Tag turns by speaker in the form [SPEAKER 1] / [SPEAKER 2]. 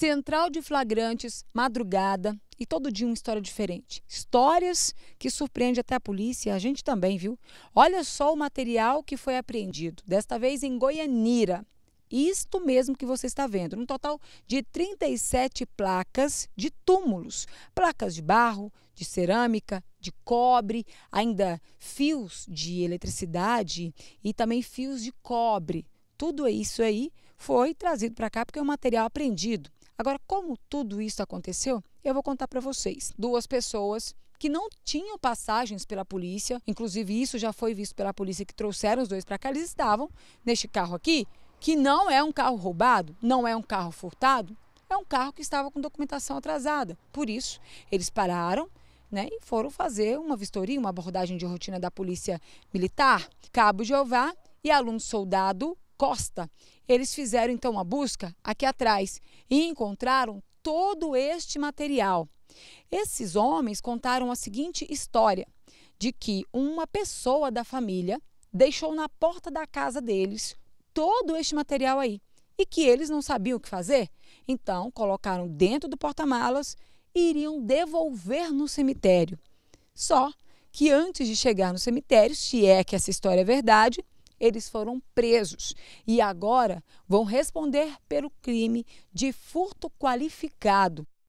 [SPEAKER 1] Central de Flagrantes, madrugada e todo dia uma história diferente. Histórias que surpreende até a polícia e a gente também, viu? Olha só o material que foi apreendido, desta vez em Goianira. Isto mesmo que você está vendo, um total de 37 placas de túmulos, placas de barro, de cerâmica, de cobre, ainda fios de eletricidade e também fios de cobre. Tudo isso aí foi trazido para cá porque é um material apreendido. Agora, como tudo isso aconteceu, eu vou contar para vocês. Duas pessoas que não tinham passagens pela polícia, inclusive isso já foi visto pela polícia que trouxeram os dois para cá, eles estavam neste carro aqui, que não é um carro roubado, não é um carro furtado, é um carro que estava com documentação atrasada. Por isso, eles pararam, né, e foram fazer uma vistoria, uma abordagem de rotina da Polícia Militar, Cabo Jeová e aluno soldado costa, eles fizeram então uma busca aqui atrás e encontraram todo este material. Esses homens contaram a seguinte história: de que uma pessoa da família deixou na porta da casa deles todo este material aí e que eles não sabiam o que fazer. Então, colocaram dentro do porta-malas e iriam devolver no cemitério. Só que antes de chegar no cemitério, se é que essa história é verdade, eles foram presos e agora vão responder pelo crime de furto qualificado.